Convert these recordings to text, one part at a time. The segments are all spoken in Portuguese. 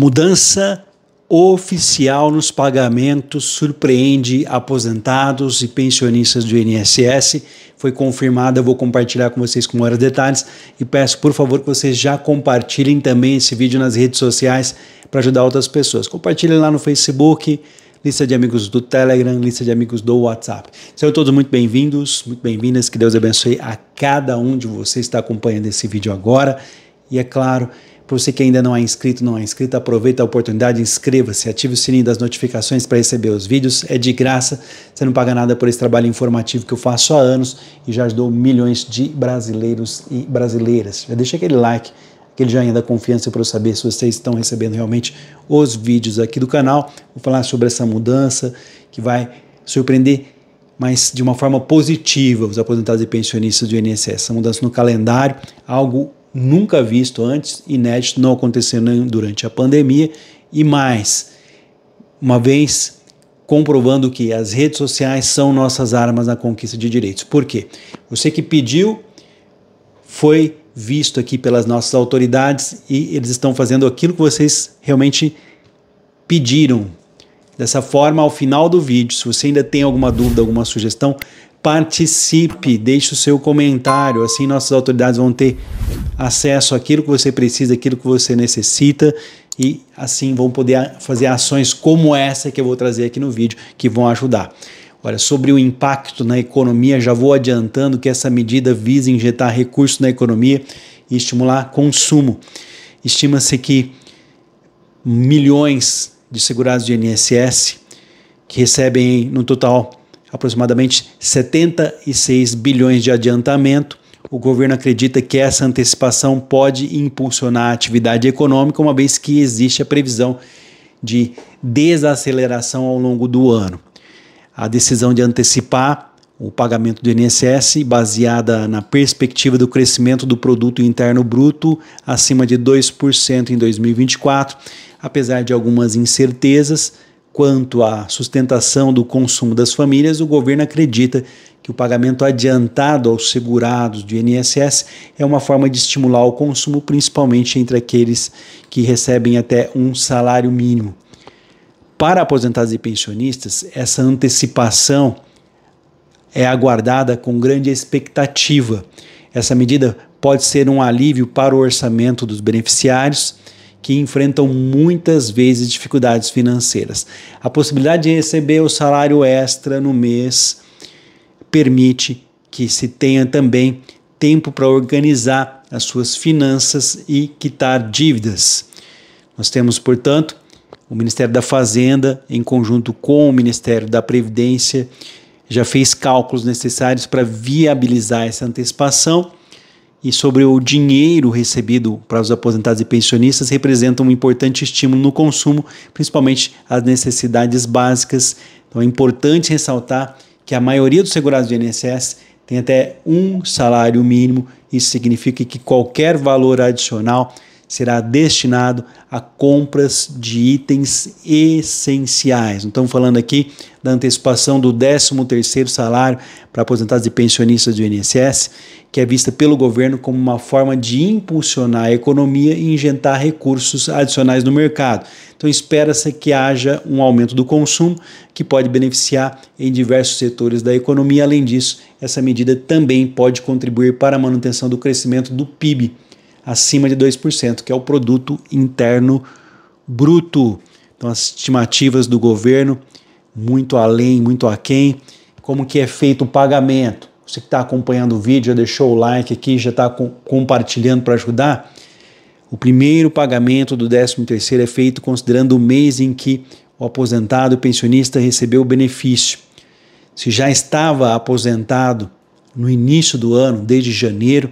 Mudança oficial nos pagamentos surpreende aposentados e pensionistas do INSS. Foi confirmada, vou compartilhar com vocês com maiores detalhes e peço, por favor, que vocês já compartilhem também esse vídeo nas redes sociais para ajudar outras pessoas. Compartilhem lá no Facebook, lista de amigos do Telegram, lista de amigos do WhatsApp. Sejam todos muito bem-vindos, muito bem-vindas, que Deus abençoe a cada um de vocês que está acompanhando esse vídeo agora. E é claro, para você que ainda não é inscrito, não é inscrita, aproveita a oportunidade, inscreva-se, ative o sininho das notificações para receber os vídeos, é de graça, você não paga nada por esse trabalho informativo que eu faço há anos e já ajudou milhões de brasileiros e brasileiras. Já deixa aquele like, aquele joinha da confiança para eu saber se vocês estão recebendo realmente os vídeos aqui do canal. Vou falar sobre essa mudança que vai surpreender mas de uma forma positiva os aposentados e pensionistas do INSS. Essa mudança no calendário, algo nunca visto antes, inédito, não aconteceu durante a pandemia e mais, uma vez comprovando que as redes sociais são nossas armas na conquista de direitos. Por quê? Você que pediu foi visto aqui pelas nossas autoridades e eles estão fazendo aquilo que vocês realmente pediram. Dessa forma, ao final do vídeo, se você ainda tem alguma dúvida, alguma sugestão, participe, deixe o seu comentário, assim nossas autoridades vão ter acesso àquilo que você precisa, àquilo que você necessita e assim vão poder fazer ações como essa que eu vou trazer aqui no vídeo que vão ajudar. Olha, sobre o impacto na economia, já vou adiantando que essa medida visa injetar recursos na economia e estimular consumo. Estima-se que milhões de segurados de INSS que recebem no total aproximadamente 76 bilhões de adiantamento. O governo acredita que essa antecipação pode impulsionar a atividade econômica, uma vez que existe a previsão de desaceleração ao longo do ano. A decisão de antecipar o pagamento do INSS, baseada na perspectiva do crescimento do produto interno bruto acima de 2% em 2024, apesar de algumas incertezas, quanto à sustentação do consumo das famílias, o governo acredita que o pagamento adiantado aos segurados do INSS é uma forma de estimular o consumo, principalmente entre aqueles que recebem até um salário mínimo. Para aposentados e pensionistas, essa antecipação é aguardada com grande expectativa. Essa medida pode ser um alívio para o orçamento dos beneficiários que enfrentam muitas vezes dificuldades financeiras. A possibilidade de receber o salário extra no mês permite que se tenha também tempo para organizar as suas finanças e quitar dívidas. Nós temos, portanto, o Ministério da Fazenda, em conjunto com o Ministério da Previdência, já fez cálculos necessários para viabilizar essa antecipação e sobre o dinheiro recebido para os aposentados e pensionistas representa um importante estímulo no consumo, principalmente as necessidades básicas. Então é importante ressaltar que a maioria dos segurados do INSS tem até um salário mínimo, isso significa que qualquer valor adicional será destinado a compras de itens essenciais. Não estamos falando aqui da antecipação do 13º salário para aposentados e pensionistas do INSS, que é vista pelo governo como uma forma de impulsionar a economia e injetar recursos adicionais no mercado. Então, espera-se que haja um aumento do consumo, que pode beneficiar em diversos setores da economia. Além disso, essa medida também pode contribuir para a manutenção do crescimento do PIB acima de 2%, que é o produto interno bruto. Então, as estimativas do governo muito além, muito aquém, como que é feito o pagamento você que está acompanhando o vídeo, já deixou o like aqui, já está com, compartilhando para ajudar. O primeiro pagamento do 13º é feito considerando o mês em que o aposentado o pensionista recebeu o benefício. Se já estava aposentado no início do ano, desde janeiro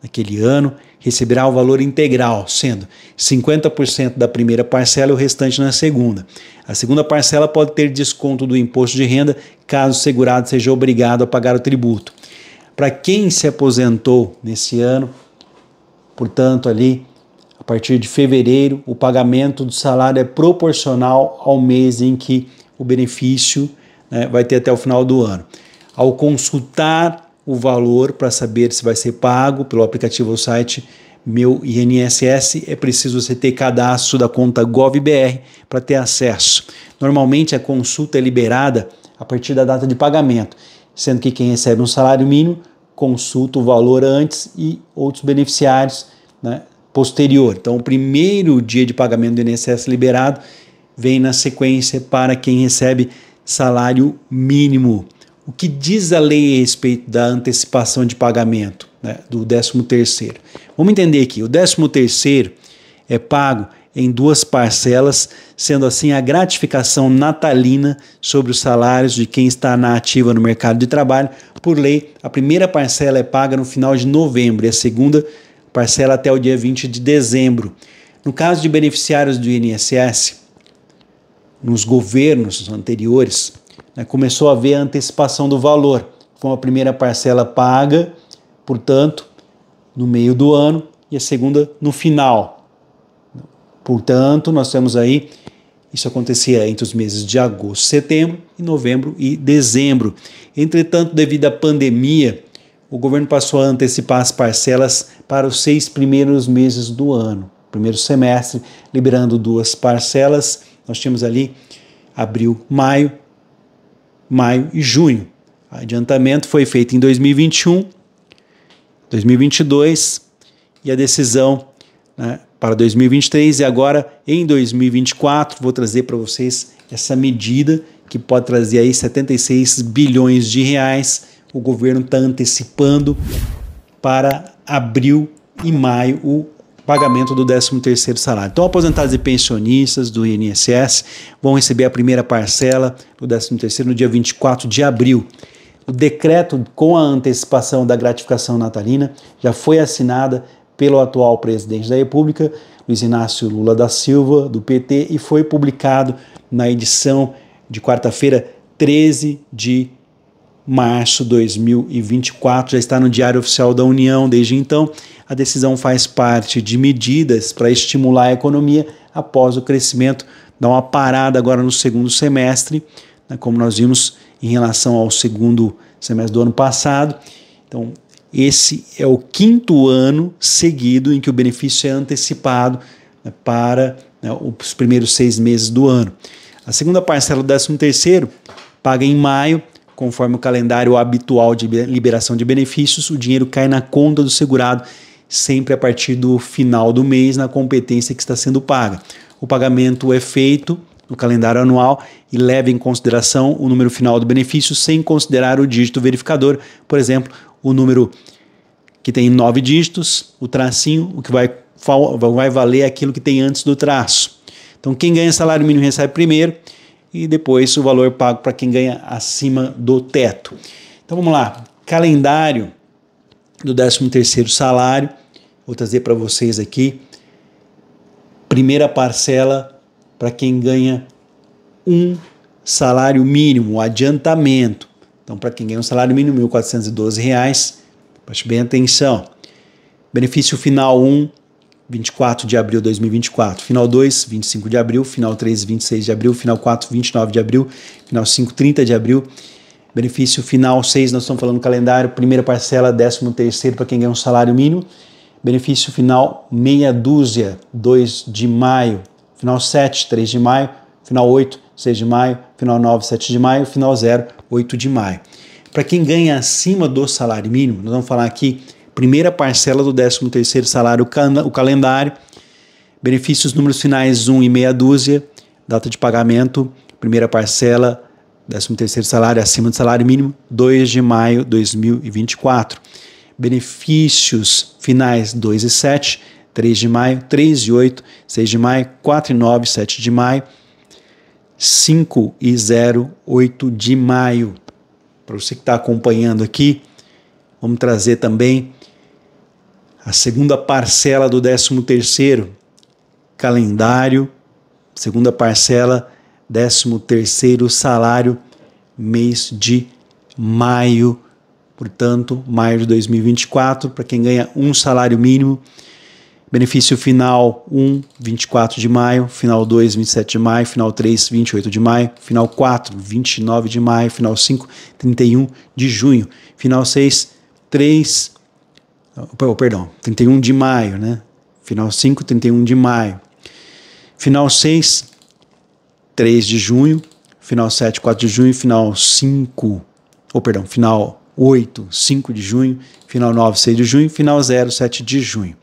daquele ano, receberá o valor integral, sendo 50% da primeira parcela e o restante na segunda. A segunda parcela pode ter desconto do imposto de renda, caso o segurado seja obrigado a pagar o tributo. Para quem se aposentou nesse ano, portanto, ali a partir de fevereiro, o pagamento do salário é proporcional ao mês em que o benefício né, vai ter até o final do ano. Ao consultar o valor para saber se vai ser pago pelo aplicativo ou site Meu INSS. É preciso você ter cadastro da conta GovBR para ter acesso. Normalmente a consulta é liberada a partir da data de pagamento, sendo que quem recebe um salário mínimo consulta o valor antes e outros beneficiários né, posterior. Então, o primeiro dia de pagamento do INSS liberado vem na sequência para quem recebe salário mínimo o que diz a lei a respeito da antecipação de pagamento né, do 13 terceiro? Vamos entender aqui, o 13 terceiro é pago em duas parcelas, sendo assim a gratificação natalina sobre os salários de quem está na ativa no mercado de trabalho. Por lei, a primeira parcela é paga no final de novembro e a segunda parcela até o dia 20 de dezembro. No caso de beneficiários do INSS, nos governos anteriores, né, começou a ver a antecipação do valor. Foi uma primeira parcela paga, portanto, no meio do ano, e a segunda no final. Portanto, nós temos aí, isso acontecia entre os meses de agosto, setembro, e novembro e dezembro. Entretanto, devido à pandemia, o governo passou a antecipar as parcelas para os seis primeiros meses do ano, primeiro semestre, liberando duas parcelas. Nós tínhamos ali abril, maio maio e junho. O adiantamento foi feito em 2021, 2022 e a decisão né, para 2023 e agora em 2024 vou trazer para vocês essa medida que pode trazer aí 76 bilhões de reais. O governo está antecipando para abril e maio o pagamento do 13º salário. Então, aposentados e pensionistas do INSS vão receber a primeira parcela do 13º no dia 24 de abril. O decreto com a antecipação da gratificação natalina já foi assinada pelo atual presidente da República, Luiz Inácio Lula da Silva, do PT, e foi publicado na edição de quarta-feira, 13 de março de 2024, já está no Diário Oficial da União desde então. A decisão faz parte de medidas para estimular a economia após o crescimento, dá uma parada agora no segundo semestre, né, como nós vimos em relação ao segundo semestre do ano passado. Então, esse é o quinto ano seguido em que o benefício é antecipado né, para né, os primeiros seis meses do ano. A segunda parcela do 13 terceiro paga em maio, Conforme o calendário habitual de liberação de benefícios, o dinheiro cai na conta do segurado sempre a partir do final do mês na competência que está sendo paga. O pagamento é feito no calendário anual e leva em consideração o número final do benefício sem considerar o dígito verificador, por exemplo, o número que tem nove dígitos, o tracinho, o que vai, vai valer é aquilo que tem antes do traço. Então, quem ganha salário mínimo recebe primeiro, e depois o valor pago para quem ganha acima do teto. Então vamos lá, calendário do 13º salário, vou trazer para vocês aqui. Primeira parcela para quem ganha um salário mínimo, adiantamento. Então para quem ganha um salário mínimo, R$ 1.412, preste bem atenção. Benefício final 1, 24 de abril de 2024, final 2, 25 de abril, final 3, 26 de abril, final 4, 29 de abril, final 5, 30 de abril. Benefício final 6, nós estamos falando calendário, primeira parcela, 13 terceiro para quem ganha um salário mínimo. Benefício final meia dúzia, 2 de maio, final 7, 3 de maio, final 8, 6 de maio, final 9, 7 de maio, final 0, 8 de maio. Para quem ganha acima do salário mínimo, nós vamos falar aqui primeira parcela do 13º salário, o calendário, benefícios números finais 1 e meia dúzia, data de pagamento, primeira parcela, 13º salário acima do salário mínimo, 2 de maio de 2024. Benefícios finais 2 e 7, 3 de maio, 3 e 8, 6 de maio, 4 e 9, 7 de maio, 5 e 0, 8 de maio. Para você que está acompanhando aqui, vamos trazer também a segunda parcela do 13 terceiro calendário, segunda parcela, 13 terceiro salário, mês de maio, portanto, maio de 2024, para quem ganha um salário mínimo, benefício final 1, 24 de maio, final 2, 27 de maio, final 3, 28 de maio, final 4, 29 de maio, final 5, 31 de junho, final 6, 3, oh, perdão, 31 de maio, né? Final 5, 31 de maio. Final 6, 3 de junho. Final 7, 4 de junho. Final 5, ou oh, perdão, final 8, 5 de junho. Final 9, 6 de junho. Final 0, 7 de junho.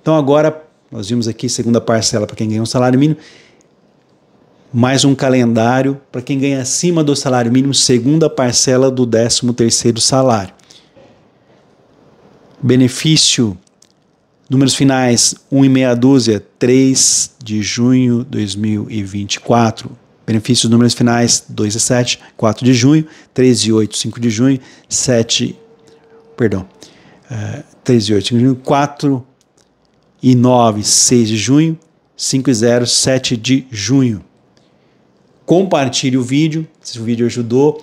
Então agora nós vimos aqui segunda parcela para quem ganha um salário mínimo. Mais um calendário para quem ganha acima do salário mínimo, segunda parcela do 13 terceiro salário benefício, números finais 1 e meia dúzia, 3 de junho de 2024. Benefícios, números finais 2 e 7, 4 de junho, 3 e 8, 5 de junho, 7, perdão, uh, eh, 3 e 8, 5 de junho, 4 e 9, 6 de junho, 5 e 0, 7 de junho. Compartilhe o vídeo, se o vídeo ajudou.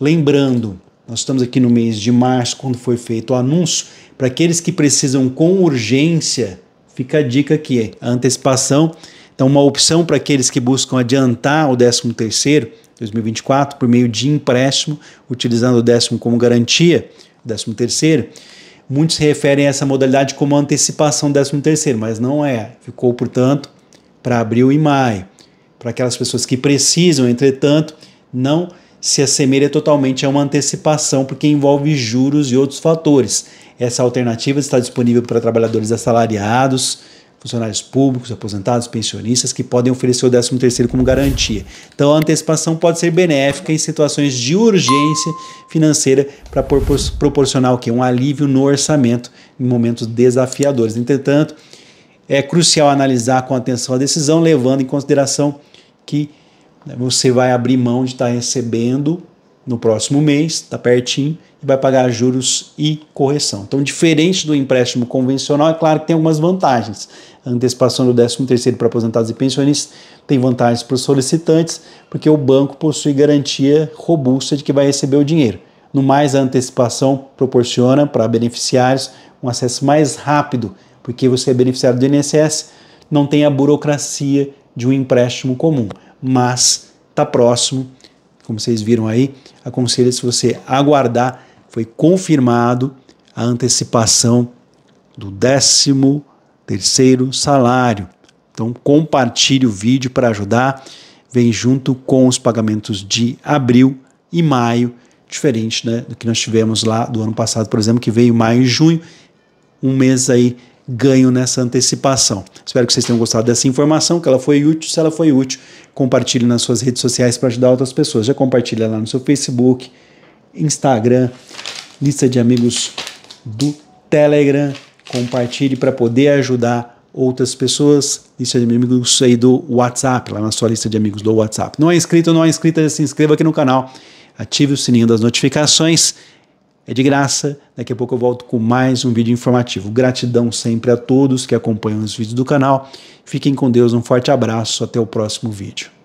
Lembrando, nós estamos aqui no mês de março, quando foi feito o anúncio, para aqueles que precisam com urgência, fica a dica aqui, a antecipação. Então, uma opção para aqueles que buscam adiantar o 13º 2024 por meio de empréstimo, utilizando o décimo como garantia, 13 terceiro, muitos referem a essa modalidade como antecipação do 13 terceiro, mas não é. Ficou, portanto, para abril e maio. Para aquelas pessoas que precisam, entretanto, não se assemelha totalmente a uma antecipação, porque envolve juros e outros fatores. Essa alternativa está disponível para trabalhadores assalariados, funcionários públicos, aposentados, pensionistas, que podem oferecer o 13º como garantia. Então, a antecipação pode ser benéfica em situações de urgência financeira para proporcionar o quê? Um alívio no orçamento em momentos desafiadores. Entretanto, é crucial analisar com atenção a decisão, levando em consideração que né? Você vai abrir mão de estar tá recebendo no próximo mês, está pertinho, e vai pagar juros e correção. Então, diferente do empréstimo convencional, é claro que tem algumas vantagens. A antecipação do 13º para aposentados e pensionistas tem vantagens para os solicitantes, porque o banco possui garantia robusta de que vai receber o dinheiro. No mais, a antecipação proporciona para beneficiários um acesso mais rápido, porque você é beneficiário do INSS, não tem a burocracia de um empréstimo comum mas está próximo. Como vocês viram aí, aconselho se você aguardar. Foi confirmado a antecipação do 13 terceiro salário. Então compartilhe o vídeo para ajudar. Vem junto com os pagamentos de abril e maio, diferente né, do que nós tivemos lá do ano passado, por exemplo, que veio maio e junho, um mês aí ganho nessa antecipação. Espero que vocês tenham gostado dessa informação, que ela foi útil. Se ela foi útil, compartilhe nas suas redes sociais para ajudar outras pessoas. Já compartilha lá no seu Facebook, Instagram, lista de amigos do Telegram. Compartilhe para poder ajudar outras pessoas. Lista de amigos aí do WhatsApp, lá na sua lista de amigos do WhatsApp. Não é inscrito, ou não é inscrita, se inscreva aqui no canal. Ative o sininho das notificações é de graça. Daqui a pouco eu volto com mais um vídeo informativo. Gratidão sempre a todos que acompanham os vídeos do canal. Fiquem com Deus, um forte abraço, até o próximo vídeo.